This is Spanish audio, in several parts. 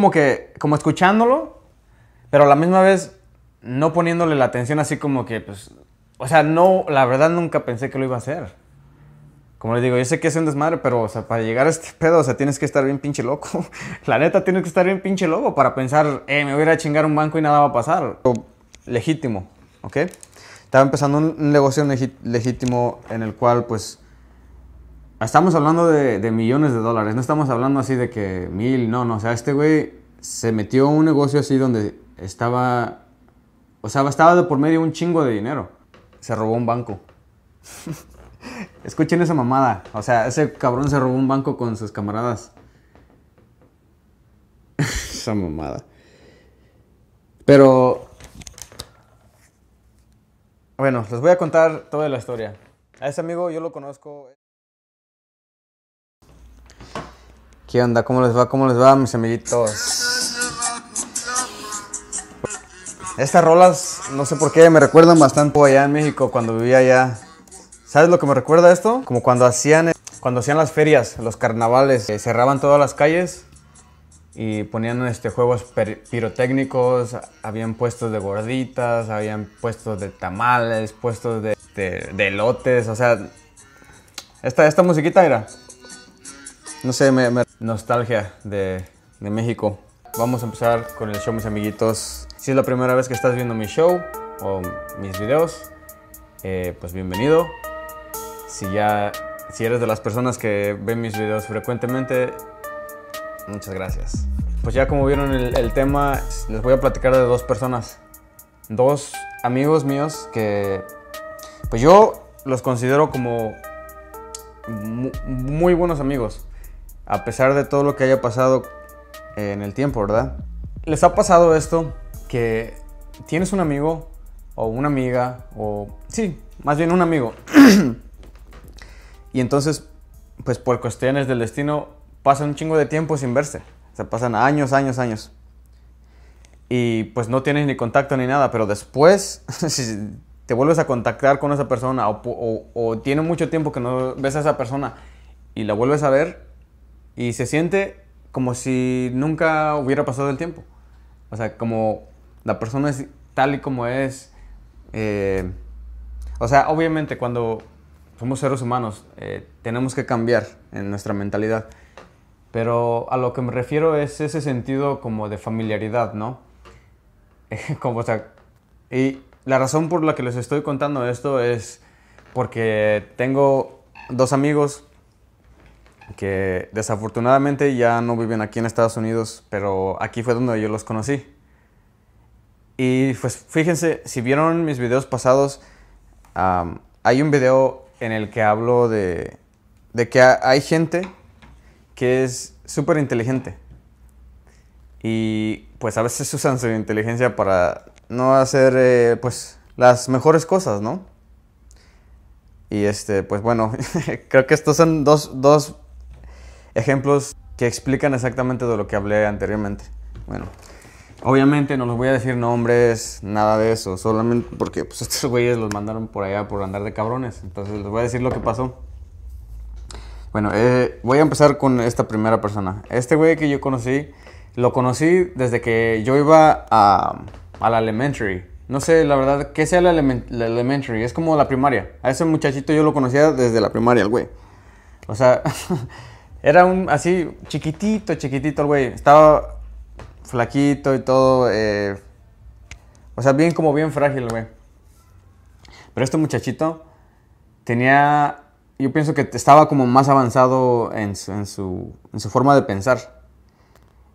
como que, como escuchándolo, pero a la misma vez no poniéndole la atención así como que, pues, o sea, no, la verdad nunca pensé que lo iba a hacer. Como les digo, yo sé que es un desmadre, pero, o sea, para llegar a este pedo, o sea, tienes que estar bien pinche loco. la neta, tienes que estar bien pinche loco para pensar, eh, me voy a ir a chingar un banco y nada va a pasar. legítimo, ¿ok? Estaba empezando un negocio legítimo en el cual, pues, Estamos hablando de, millones de dólares, no estamos hablando así de que mil, no, no, o sea, este güey se metió a un negocio así donde estaba, o sea, estaba de por medio un chingo de dinero. Se robó un banco. Escuchen esa mamada, o sea, ese cabrón se robó un banco con sus camaradas. esa mamada. Pero, bueno, les voy a contar toda la historia. A ese amigo yo lo conozco. ¿Qué onda? ¿Cómo les va? ¿Cómo les va, mis amiguitos? Estas rolas, no sé por qué, me recuerdan bastante allá en México cuando vivía allá. ¿Sabes lo que me recuerda esto? Como cuando hacían, cuando hacían las ferias, los carnavales, cerraban todas las calles y ponían este, juegos pirotécnicos, habían puestos de gorditas, habían puestos de tamales, puestos de, lotes. o sea, esta, esta musiquita era, no sé, me, nostalgia de, de México. Vamos a empezar con el show, mis amiguitos. Si es la primera vez que estás viendo mi show o mis videos, eh, pues bienvenido. Si ya, si eres de las personas que ven mis videos frecuentemente, muchas gracias. Pues ya como vieron el tema, les voy a platicar de dos personas, dos amigos míos que, pues yo los considero como muy buenos amigos a pesar de todo lo que haya pasado eh, en el tiempo, ¿verdad? ¿Les ha pasado esto que tienes un amigo o una amiga o sí, más bien un amigo? y entonces, pues por cuestiones del destino, pasa un chingo de tiempo sin verse. O sea, pasan años, años, años. Y pues no tienes ni contacto ni nada, pero después, si te vuelves a contactar con esa persona o tiene mucho tiempo que no ves a esa persona y la vuelves a ver, y se siente como si nunca hubiera pasado el tiempo. O sea, como la persona es tal y como es. Eh, o sea, obviamente cuando somos seres humanos eh, tenemos que cambiar en nuestra mentalidad. Pero a lo que me refiero es ese sentido como de familiaridad, ¿no? como, o sea, y la razón por la que les estoy contando esto es porque tengo dos amigos que desafortunadamente ya no viven aquí en Estados Unidos, pero aquí fue donde yo los conocí. Y pues fíjense, si vieron mis videos pasados, hay un video en el que hablo de, de que hay gente que es súper inteligente. Y pues a veces usan su inteligencia para no hacer eh, pues las mejores cosas, ¿no? Y este, pues bueno, creo que estos son dos, dos ejemplos que explican exactamente de lo que hablé anteriormente. Bueno, obviamente no les voy a decir nombres, nada de eso, solamente porque pues, estos güeyes los mandaron por allá por andar de cabrones. Entonces les voy a decir lo que pasó. Bueno, eh, voy a empezar con esta primera persona. Este güey que yo conocí, lo conocí desde que yo iba a, la elementary. No sé, la verdad, ¿qué sea la, la, elementary? Es como la primaria. A ese muchachito yo lo conocía desde la primaria, el güey. O sea, Era un así chiquitito, chiquitito el güey. Estaba flaquito y todo. Eh, o sea, bien como bien frágil, güey. Pero este muchachito tenía, yo pienso que estaba como más avanzado en su, en su, forma de pensar.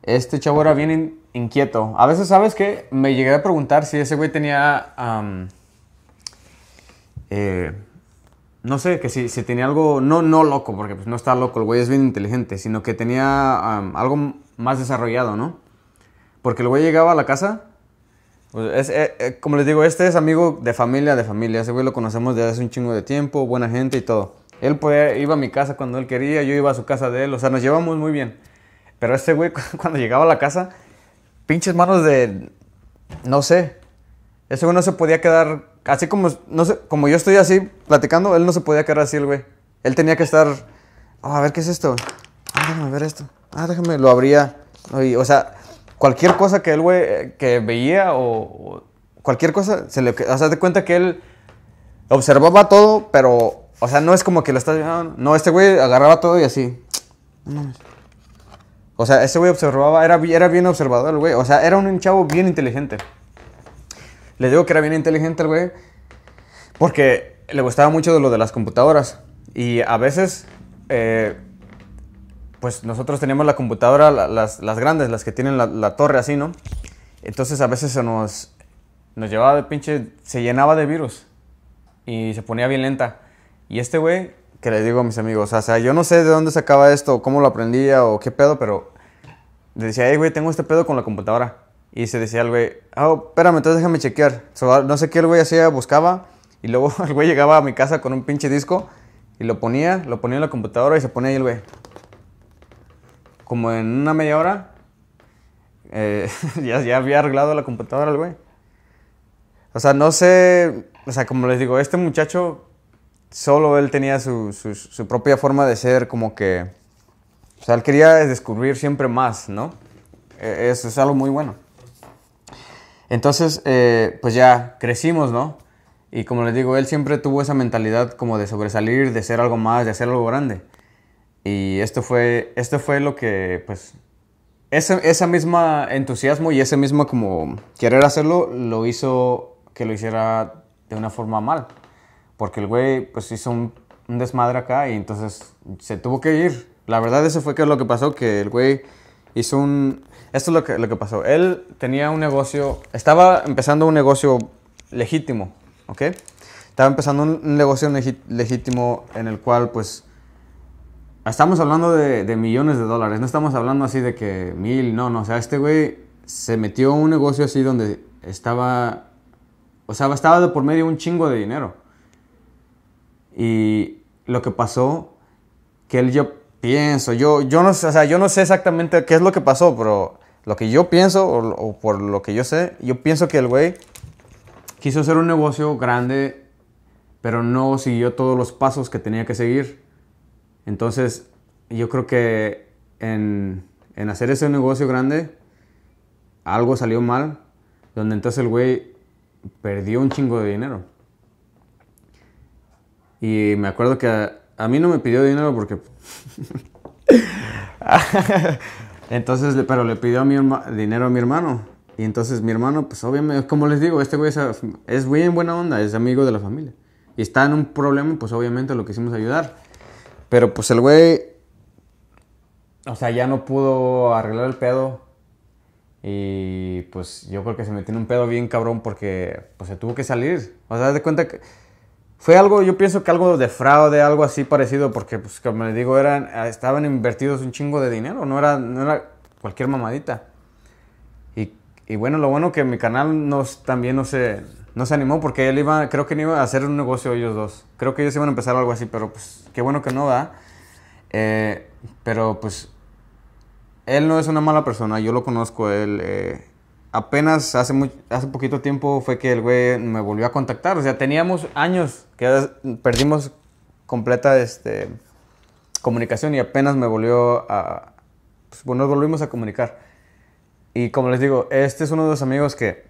Este chavo era bien inquieto. A veces, ¿sabes qué? Me llegué a preguntar si ese güey tenía... eh, no sé, que si, si, tenía algo, no, no loco, porque pues, no está loco, el güey es bien inteligente, sino que tenía algo más desarrollado, ¿no? Porque el güey llegaba a la casa, pues, eh, eh, como les digo, este es amigo de familia, de familia, ese güey lo conocemos desde hace un chingo de tiempo, buena gente y todo. Él podía, iba a mi casa cuando él quería, yo iba a su casa de él, o sea, nos llevamos muy bien. Pero este güey cuando llegaba a la casa, pinches manos de, no sé, ese güey no se podía quedar así como, no sé, como yo estoy así platicando, él no se podía quedar así, el güey. Él tenía que estar, ah, a ver, ¿qué es esto? Ah, déjame ver esto. Ah, déjame, lo abría. o sea, cualquier cosa que él, güey, eh, que veía o, cualquier cosa, se le, o sea, te cuenta que él observaba todo, pero, o sea, no es como que lo estás viendo. Ah, no, este güey agarraba todo y así. O sea, ese güey observaba, era, era bien observador, el güey. O sea, era un chavo bien inteligente. Le digo que era bien inteligente el güey, porque le gustaba mucho de lo de las computadoras. Y a veces, eh, pues nosotros teníamos la computadora, las, grandes, las que tienen la, torre así, ¿no? Entonces a veces se nos, nos llevaba de pinche, se llenaba de virus y se ponía bien lenta. Y este güey, que le digo a mis amigos, o sea, yo no sé de dónde sacaba esto, cómo lo aprendía o qué pedo, pero decía, hey, güey, tengo este pedo con la computadora. Y se decía el güey, oh, espérame, entonces déjame chequear. Ah, no sé qué el güey hacía, buscaba. Y luego el güey llegaba a mi casa con un pinche disco y lo ponía, lo ponía en la computadora y se ponía ahí el güey. Como en una media hora, eh, ya, ya había arreglado la computadora el güey. O sea, no sé, o sea, como les digo, este muchacho, solo él tenía su, su propia forma de ser, como que, o sea, él quería descubrir siempre más, ¿no? E, eso es algo muy bueno. Entonces, eh, pues ya crecimos, ¿no? Y como les digo, él siempre tuvo esa mentalidad como de sobresalir, de ser algo más, de hacer algo grande. Y esto fue, fue lo que, pues, ese, esa mismo entusiasmo y ese mismo como querer hacerlo lo hizo que lo hiciera de una forma mal. Porque el güey, pues, hizo un, desmadre acá y entonces se tuvo que ir. La verdad, eso fue que lo que pasó, que el güey hizo un... Esto es lo que, lo que pasó. Él tenía un negocio, estaba empezando un negocio legítimo, ¿ok? Estaba empezando un negocio legítimo en el cual pues... Estamos hablando de, millones de dólares, no estamos hablando así de que mil, no, no, o sea, este güey se metió a un negocio así donde estaba, o sea, estaba de por medio un chingo de dinero. Y lo que pasó, que él ya pienso, yo, yo, no, o sea, yo no sé exactamente qué es lo que pasó, pero lo que yo pienso, o, por lo que yo sé, yo pienso que el güey quiso hacer un negocio grande, pero no siguió todos los pasos que tenía que seguir. Entonces, yo creo que en, en hacer ese negocio grande, algo salió mal, donde entonces el güey perdió un chingo de dinero. Y me acuerdo que a mí no me pidió dinero porque... entonces, pero le pidió a mi dinero a mi hermano. Y entonces mi hermano, pues obviamente, como les digo, este güey es, muy en buena onda, es amigo de la familia. Y está en un problema, pues obviamente lo quisimos ayudar. Pero pues el güey, o sea, ya no pudo arreglar el pedo. Y pues yo creo que se metió en un pedo bien cabrón porque pues se tuvo que salir. O sea, de cuenta que fue algo, yo pienso que algo de fraude, algo así parecido, porque, pues, como le digo, eran, eh, estaban invertidos un chingo de dinero, no era, no era cualquier mamadita. Y, bueno, lo bueno que mi canal nos, también no se, no se animó, porque él iba, creo que iba a hacer un negocio ellos dos. Creo que ellos iban a empezar algo así, pero pues, qué bueno que no, va eh, pero pues, él no es una mala persona, yo lo conozco, él eh, apenas hace, hace poquito tiempo fue que el güey me volvió a contactar. O sea, teníamos años que perdimos completa este, comunicación y apenas me volvió a... Pues, bueno, nos volvimos a comunicar. Y como les digo, este es uno de los amigos que,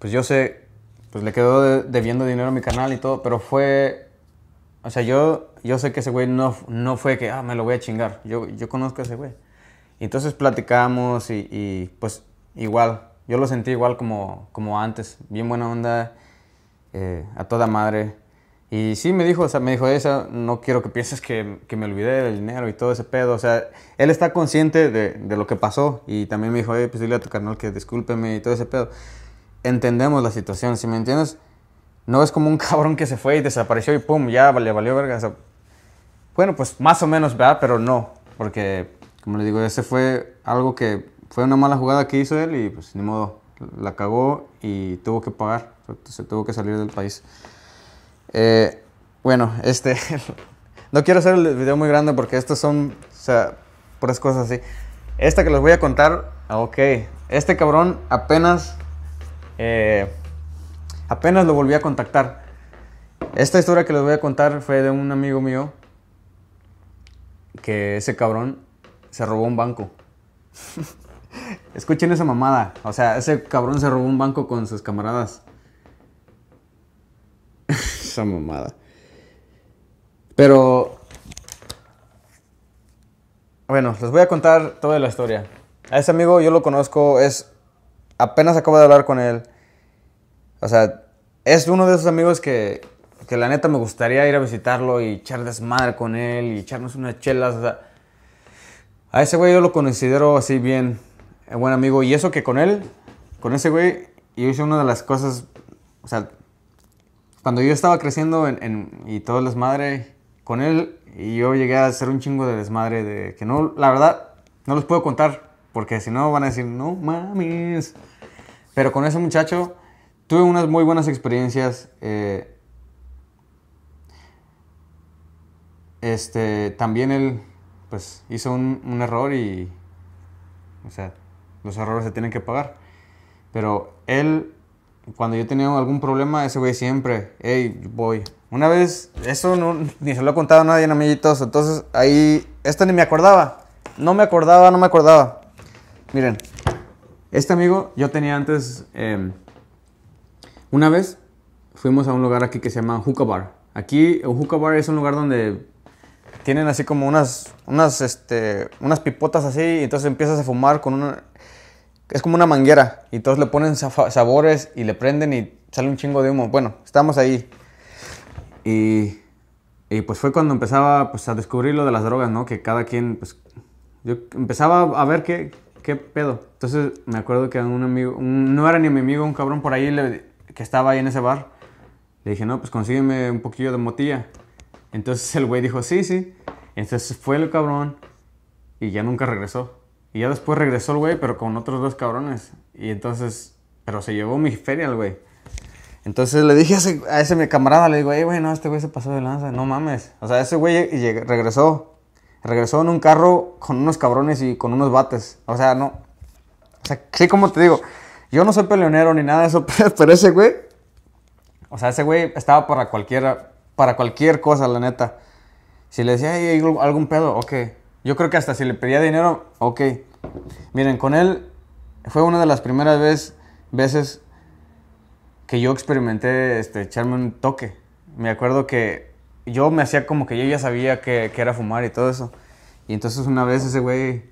pues yo sé, pues le quedó debiendo dinero a mi canal y todo, pero fue... O sea, yo, yo sé que ese güey no, no fue que, ah, me lo voy a chingar. Yo, yo conozco a ese güey. Y entonces platicamos y, y pues igual yo lo sentí igual como, como antes, bien buena onda, eh, a toda madre. Y sí me dijo, o sea, me dijo, esa, no quiero que pienses que, me olvidé del dinero y todo ese pedo. O sea, él está consciente de, lo que pasó y también me dijo, oye, pues dile a tu canal que discúlpeme y todo ese pedo. Entendemos la situación, si me entiendes? No es como un cabrón que se fue y desapareció y pum, ya le valió verga. bueno, pues más o menos, ¿verdad? Pero no, porque, como le digo, ese fue algo que fue una mala jugada que hizo él y pues ni modo, la cagó y tuvo que pagar, se tuvo que salir del país. Eh, bueno, este, no quiero hacer el video muy grande porque estos son, o sea, puras cosas así. Esta que les voy a contar, ah, ok, este cabrón apenas, eh, apenas lo volví a contactar. Esta historia que les voy a contar fue de un amigo mío que ese cabrón se robó un banco. Escuchen esa mamada. O sea, ese cabrón se robó un banco con sus camaradas. esa mamada. Pero... Bueno, les voy a contar toda la historia. A ese amigo yo lo conozco, es... Apenas acabo de hablar con él. O sea, es uno de esos amigos que, que la neta me gustaría ir a visitarlo y echar desmadre con él y echarnos unas chelas. O sea, a ese güey yo lo considero así bien, buen amigo. Y eso que con él, con ese güey, yo hice una de las cosas, o sea, cuando yo estaba creciendo y todo el desmadre con él, y yo llegué a hacer un chingo de desmadre de que no, la verdad, no los puedo contar, porque si no van a decir, no mames. Pero con ese muchacho tuve unas muy buenas experiencias. Eh, este, también él, pues, hizo un, un error y, o sea, los errores se tienen que pagar. Pero él, cuando yo tenía algún problema, ese güey siempre, hey, voy. Una vez, eso ni se lo he contado a nadie, en amiguitos. Entonces, ahí, esto ni me acordaba. No me acordaba, no me acordaba. Miren, este amigo, yo tenía antes, em, una vez fuimos a un lugar aquí que se llama Hookah Bar. Aquí, Bar es un lugar donde tienen así como unas, unas, este, unas pipotas así, y entonces empiezas a fumar con una, es como una manguera y todos le ponen sabores y le prenden y sale un chingo de humo. Bueno, estamos ahí. Y, pues fue cuando empezaba pues, a descubrir lo de las drogas, ¿no? Que cada quien, pues, yo empezaba a ver qué, qué pedo. Entonces me acuerdo que un amigo, no era ni mi amigo, un cabrón por ahí que estaba ahí en ese bar, le dije, no, pues consígueme un poquillo de motilla. Entonces el güey dijo, sí, sí. Entonces fue el cabrón y ya nunca regresó. Y ya después regresó el güey, pero con otros dos cabrones. Y entonces, pero se llevó mi feria el güey. Entonces le dije a ese, a ese mi camarada, le digo, ey, güey, no, este güey se pasó de lanza, no mames. O sea, ese güey regresó. Regresó en un carro con unos cabrones y con unos bates. O sea, no. O sea, sí, como te digo, yo no soy peleonero ni nada de eso, pero ese güey. O sea, ese güey estaba para cualquiera, para cualquier cosa, la neta. Si le decía, hey, algún pedo, ok. Yo creo que hasta si le pedía dinero, ok. Miren, con él fue una de las primeras veces que yo experimenté este, echarme un toque. Me acuerdo que yo me hacía como que yo ya sabía que, que era fumar y todo eso. Y entonces una vez ese güey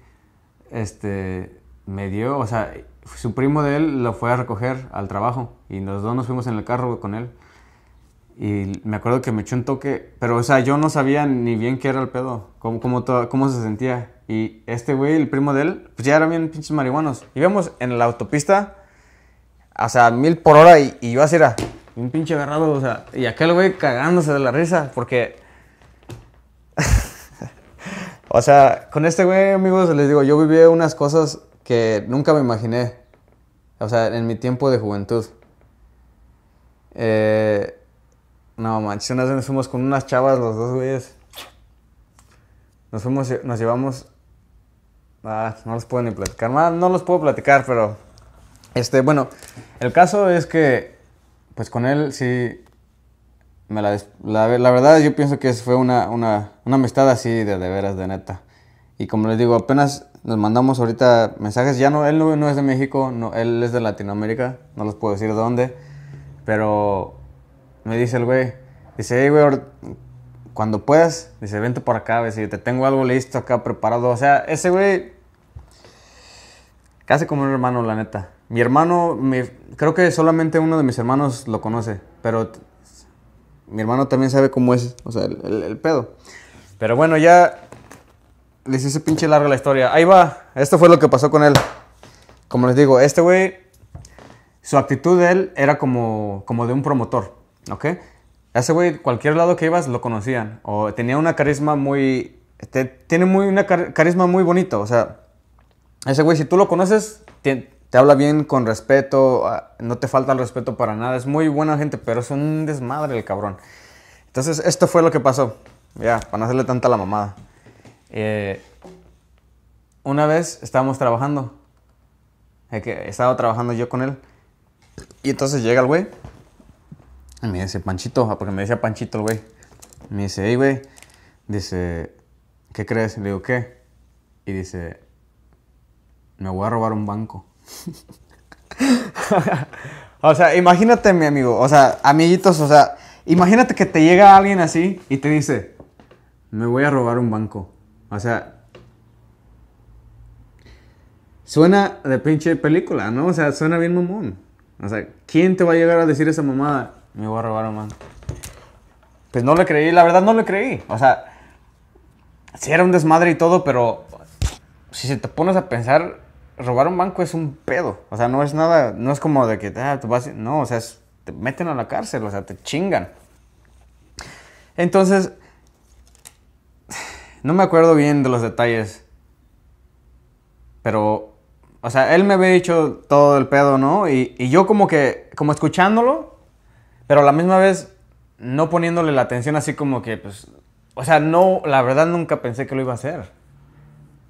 este, me dio, o sea, su primo de él lo fue a recoger al trabajo y los dos nos fuimos en el carro con él. Y me acuerdo que me echó un toque, pero o sea, yo no sabía ni bien qué era el pedo, cómo, cómo, cómo se sentía. Y este güey, el primo de él, pues ya eran bien pinches marihuanos. Y Íbamos en la autopista, o sea, mil por hora y, y yo así era, un pinche agarrado, o sea, y aquel güey cagándose de la risa, porque... o sea, con este güey, amigos, les digo, yo viví unas cosas que nunca me imaginé, o sea, en mi tiempo de juventud. Eh no, manches, una vez nos fuimos con unas chavas, los dos güeyes. Nos fuimos, nos llevamos. Ah, no los puedo ni platicar. No, no los puedo platicar, pero. Este, bueno, el caso es que. Pues con él sí. Me la, verdad, yo pienso que fue una, una, amistad así de, de veras, de neta. Y como les digo, apenas nos mandamos ahorita mensajes. Ya no, él no, es de México, no, él es de Latinoamérica, no les puedo decir dónde, pero me dice el güey, dice, hey, güey, cuando puedas, dice, vente por acá, si te tengo algo listo acá preparado. O sea, ese güey, casi como un hermano, la neta. Mi hermano, creo que solamente uno de mis hermanos lo conoce, pero mi hermano también sabe cómo es, o sea, el, el, pedo. Pero bueno, ya les hice pinche larga la historia. Ahí va, esto fue lo que pasó con él. Como les digo, este güey, su actitud de él era como, como de un promotor. ¿ok? Ese güey, cualquier lado que ibas, lo conocían. O tenía una carisma muy... tiene muy, una carisma muy bonito. O sea, ese güey, si tú lo conoces, te, habla bien con respeto, ah, no te falta el respeto para nada. Es muy buena gente, pero es un desmadre el cabrón. Entonces, esto fue lo que pasó. Ya, para no hacerle tanta la mamada. Eh, una vez estábamos trabajando. Que estaba trabajando yo con él. Y entonces llega el güey me dice Panchito, ah, porque me decía Panchito el güey. Me dice, hey, güey. Dice, ¿qué crees? Le digo, ¿qué? Y dice, me voy a robar un banco. o sea, imagínate, mi amigo. O sea, amiguitos, o sea, imagínate que te llega alguien así y te dice, me voy a robar un banco. O sea, suena de pinche película, ¿no? O sea, suena bien mamón. O sea, ¿quién te va a llegar a decir esa mamada? Me voy a robar un banco. Pues no le creí, la verdad no le creí. O sea, sí era un desmadre y todo, pero si se te pones a pensar, robar un banco es un pedo. O sea, no es nada, no es como de que, ah, tú vas, no, o sea, te meten a la cárcel, o sea, te chingan. Entonces, no me acuerdo bien de los detalles, pero, o sea, él me había dicho todo el pedo, ¿no? y yo como que, como escuchándolo, pero a la misma vez no poniéndole la atención así como que, pues, o sea, no, la verdad nunca pensé que lo iba a hacer.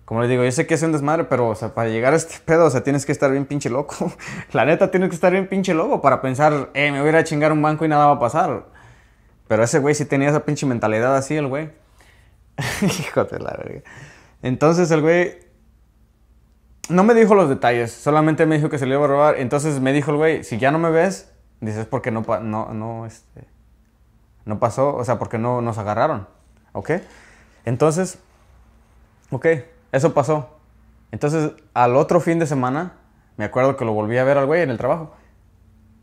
Como le digo, yo sé que es un desmadre, pero, o sea, para llegar a este pedo, o sea, tienes que estar bien pinche loco. la neta, tienes que estar bien pinche loco para pensar, eh, me voy a ir a chingar un banco y nada va a pasar. Pero ese güey sí tenía esa pinche mentalidad así, el güey. Híjole, la verga. Entonces el güey no me dijo los detalles, solamente me dijo que se le iba a robar. Entonces me dijo el güey, si ya no me ves, Dices, porque no, no, no, este, no pasó, o sea, porque no nos agarraron, ¿ok? Entonces, ok, eso pasó. Entonces, al otro fin de semana, me acuerdo que lo volví a ver al güey en el trabajo.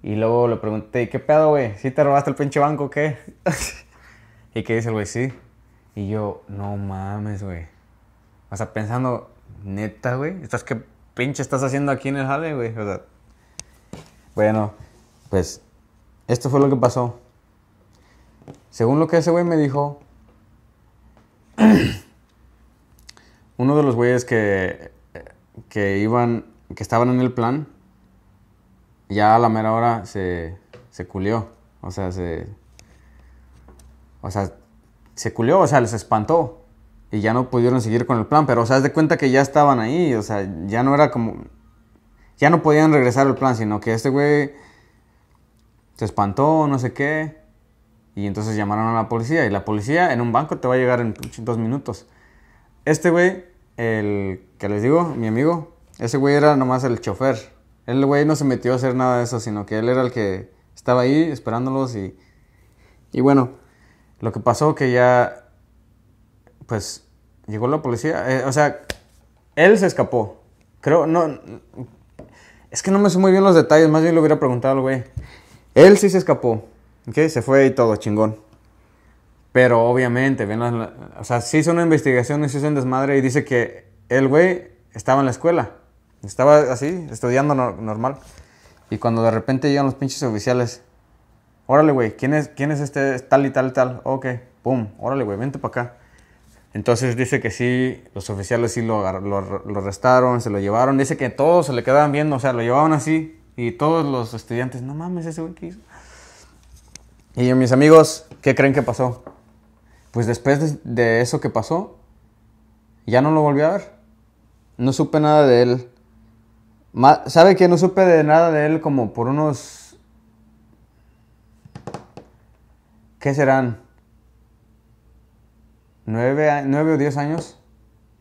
Y luego le pregunté, ¿qué pedo, güey? ¿Sí te robaste el pinche banco o qué? y que dice el güey, sí. Y yo, no mames, güey. O sea, pensando, neta, güey, ¿estás qué pinche estás haciendo aquí en el jale, güey? O sea, bueno pues esto fue lo que pasó. Según lo que ese güey me dijo, uno de los güeyes que, que iban, que estaban en el plan, ya a la mera hora se, se culió. O sea, se. O sea, se culió, o sea, les espantó. Y ya no pudieron seguir con el plan. Pero, o sea, haz de cuenta que ya estaban ahí. O sea, ya no era como. Ya no podían regresar al plan, sino que este güey se espantó, no sé qué. Y entonces llamaron a la policía. Y la policía en un banco te va a llegar en dos minutos. Este güey, el que les digo, mi amigo, ese güey era nomás el chofer. El güey no se metió a hacer nada de eso, sino que él era el que estaba ahí esperándolos. Y, bueno, lo que pasó que ya, pues, llegó la policía. Eh, o sea, él se escapó. Creo, no, es que no me sé muy bien los detalles, más bien lo hubiera preguntado al güey. Él sí se escapó, ¿ok? Se fue y todo, chingón. Pero obviamente, ven o sea, sí hizo una investigación, sí hizo un desmadre y dice que el güey estaba en la escuela. Estaba así, estudiando normal. Y cuando de repente llegan los pinches oficiales, órale, güey, ¿quién es, ¿quién es este tal y tal y tal? Ok, pum, órale, güey, vente para acá. Entonces dice que sí, los oficiales sí lo, lo arrestaron, se lo llevaron. Dice que todos se le quedaban viendo, o sea, lo llevaban así, y todos los estudiantes, no mames, ese güey que hizo. Y yo, mis amigos, ¿qué creen que pasó? Pues después de, eso que pasó, ya no lo volví a ver. No supe nada de él. ¿Sabe que no supe de nada de él como por unos... ¿Qué serán? ¿Nueve, nueve o diez años?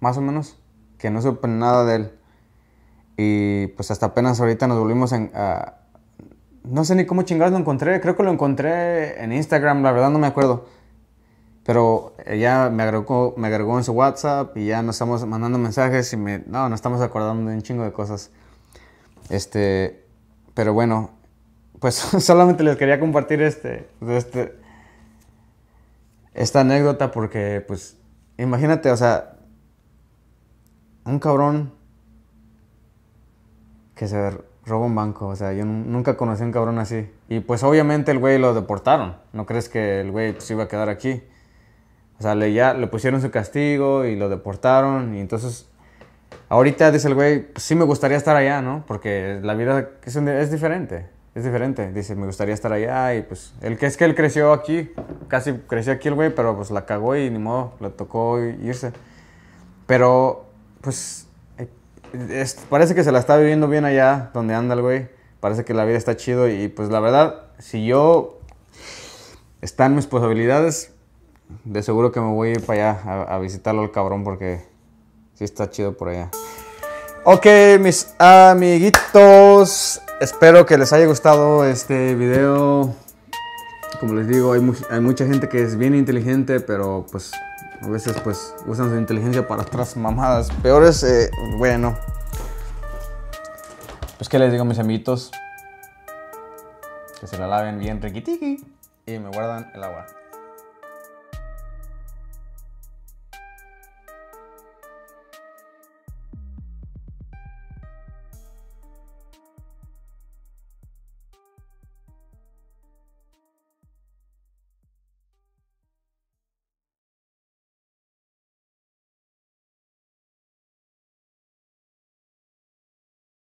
Más o menos. Que no supe nada de él. Y pues hasta apenas ahorita nos volvimos en, No sé ni cómo chingados lo encontré. Creo que lo encontré en Instagram, la verdad no me acuerdo. Pero ella me agregó, me agregó en su WhatsApp y ya nos estamos mandando mensajes y me... No, nos estamos acordando de un chingo de cosas. Este... Pero bueno, pues solamente les quería compartir este... este esta anécdota porque pues imagínate, o sea, un cabrón que se robó un banco. O sea, yo nunca conocí a un cabrón así. Y pues obviamente el güey lo deportaron. ¿No crees que el güey se pues, iba a quedar aquí? O sea, le, ya, le pusieron su castigo y lo deportaron. Y entonces, ahorita dice el güey, pues, sí me gustaría estar allá, ¿no? Porque la vida es, es, diferente. Es diferente. Dice, me gustaría estar allá. Y pues, el que es que él creció aquí. Casi creció aquí el güey, pero pues la cagó y ni modo, le tocó irse. Pero, pues parece que se la está viviendo bien allá donde anda el güey. Parece que la vida está chido y pues la verdad, si yo están mis posibilidades, de seguro que me voy a ir para allá a, visitarlo al cabrón porque sí está chido por allá. Ok, mis amiguitos, espero que les haya gustado este video. Como les digo, hay mucha gente que es bien inteligente, pero pues a veces pues usan su inteligencia para otras mamadas. Peores, eh, bueno. Pues que les digo mis amiguitos. Que se la laven bien riquitiqui y me guardan el agua.